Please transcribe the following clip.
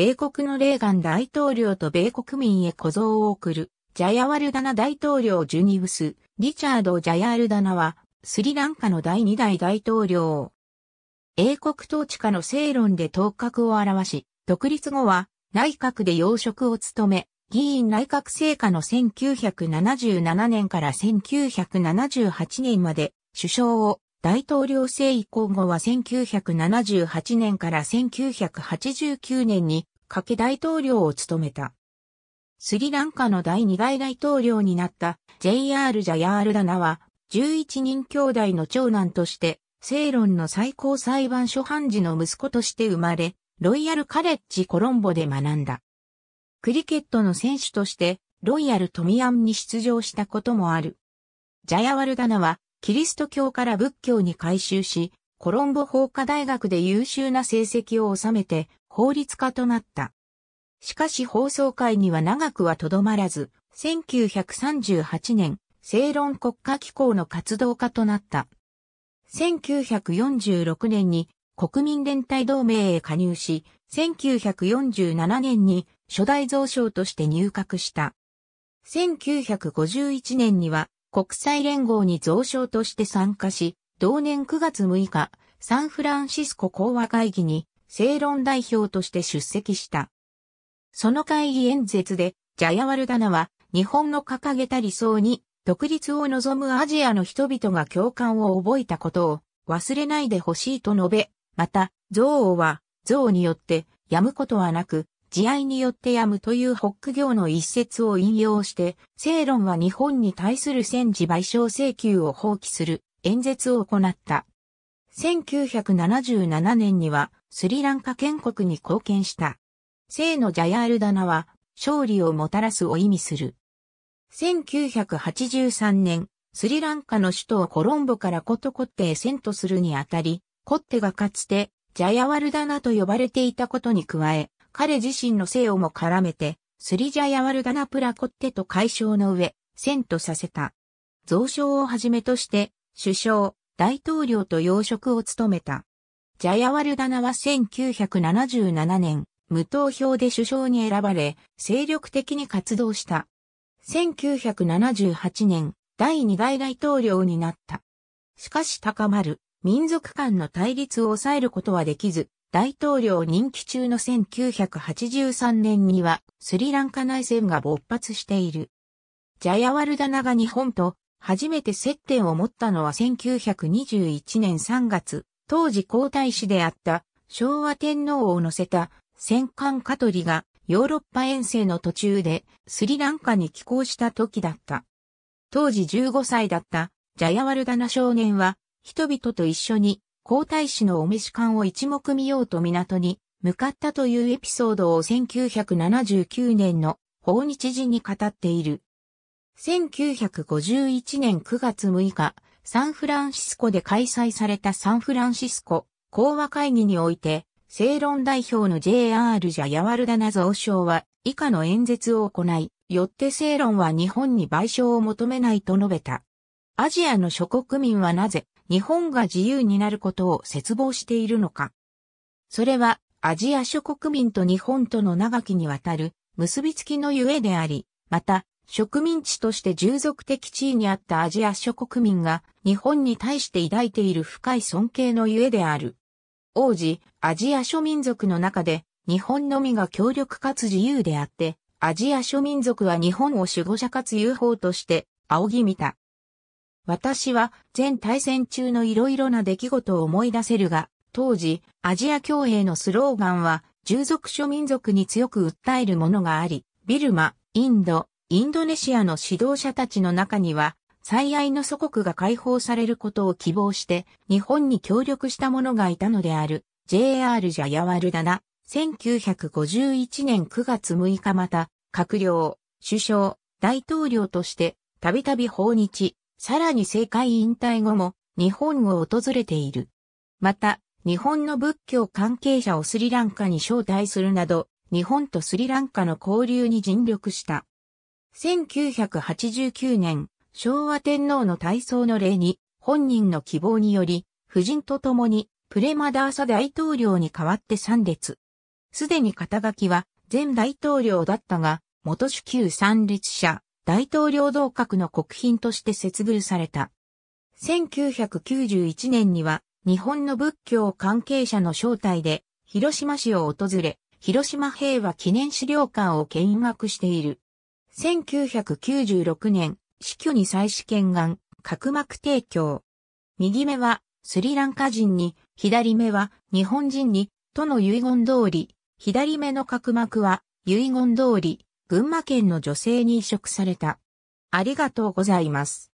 米国のレーガン大統領と米国民へ小僧を送る、ジャヤワルダナ大統領ジュニウス、リチャード・ジャヤルダナは、スリランカの第2代大統領。英国統治下の正論で頭角を表し、独立後は内閣で要職を務め、議員内閣制下の1977年から1978年まで首相を大統領制移行後は1978年から1989年にかけ大統領を務めた。スリランカの第2代大統領になった JR ジャヤールダナは11人兄弟の長男としてセイロンの最高裁判所判事の息子として生まれ、ロイヤルカレッジコロンボで学んだ。クリケットの選手としてロイヤルトミアンに出場したこともある。ジャヤワルダナはキリスト教から仏教に改修し、コロンボ法科大学で優秀な成績を収めて法律家となった。しかし放送会には長くはとどまらず、1938年、正論国家機構の活動家となった。1946年に国民連帯同盟へ加入し、1947年に初代蔵相として入閣した。1951年には国際連合に増床として参加し、同年9月6日、サンフランシスコ講和会議に正論代表として出席した。その会議演説で、ジャヤワルダナは、日本の掲げた理想に、独立を望むアジアの人々が共感を覚えたことを忘れないでほしいと述べ、また、憎悪は、憎悪によって、やむことはなく、慈愛によってやむというホック行の一節を引用して、正論は日本に対する戦時賠償請求を放棄する演説を行った。1977年にはスリランカ建国に貢献した。正のジャヤールダナは勝利をもたらすを意味する。1983年、スリランカの首都をコロンボからコトコッテへ遷都するにあたり、コッテがかつてジャヤワルダナと呼ばれていたことに加え、彼自身の姓をも絡めて、スリジャヤワルダナプラコッテと解消の上、戦とさせた。蔵相をはじめとして、首相、大統領と要職を務めた。ジャヤワルダナは1977年、無投票で首相に選ばれ、精力的に活動した。1978年、第2代大統領になった。しかし高まる民族間の対立を抑えることはできず、大統領任期中の1983年にはスリランカ内戦が勃発している。ジャヤワルダナが日本と初めて接点を持ったのは1921年3月、当時皇太子であった昭和天皇を乗せた戦艦カトリがヨーロッパ遠征の途中でスリランカに寄港した時だった。当時15歳だったジャヤワルダナ少年は人々と一緒に皇太子のお召し館を一目見ようと港に向かったというエピソードを1979年の法日時に語っている。1951年9月6日、サンフランシスコで開催されたサンフランシスコ講和会議において、正論代表の JR ジャヤワルダナ蔵相は以下の演説を行い、よって正論は日本に賠償を求めないと述べた。アジアの諸国民はなぜ日本が自由になることを絶望しているのか。それはアジア諸国民と日本との長きにわたる結びつきのゆえであり、また植民地として従属的地位にあったアジア諸国民が日本に対して抱いている深い尊敬のゆえである。王子、アジア諸民族の中で日本のみが協力かつ自由であって、アジア諸民族は日本を守護者かつ友好として仰ぎ見た。私は全大戦中の色々な出来事を思い出せるが、当時、アジア共栄のスローガンは、従属諸民族に強く訴えるものがあり、ビルマ、インド、インドネシアの指導者たちの中には、最愛の祖国が解放されることを希望して、日本に協力した者がいたのである、JR ジャヤワルダナ、1951年9月6日また、閣僚、首相、大統領として、たびたび訪日、さらに政界引退後も日本を訪れている。また、日本の仏教関係者をスリランカに招待するなど、日本とスリランカの交流に尽力した。1989年、昭和天皇の体操の礼に、本人の希望により、夫人と共に、プレマダーサ大統領に代わって参列。すでに肩書きは、前大統領だったが、元主級参列者、大統領同格の国賓として接遇された。1991年には日本の仏教関係者の招待で広島市を訪れ、広島平和記念資料館を見学している。1996年、死去に再祀権願、角膜提供。右目はスリランカ人に、左目は日本人に、との遺言通り、左目の角膜は遺言通り、群馬県の女性に移植された。ありがとうございます。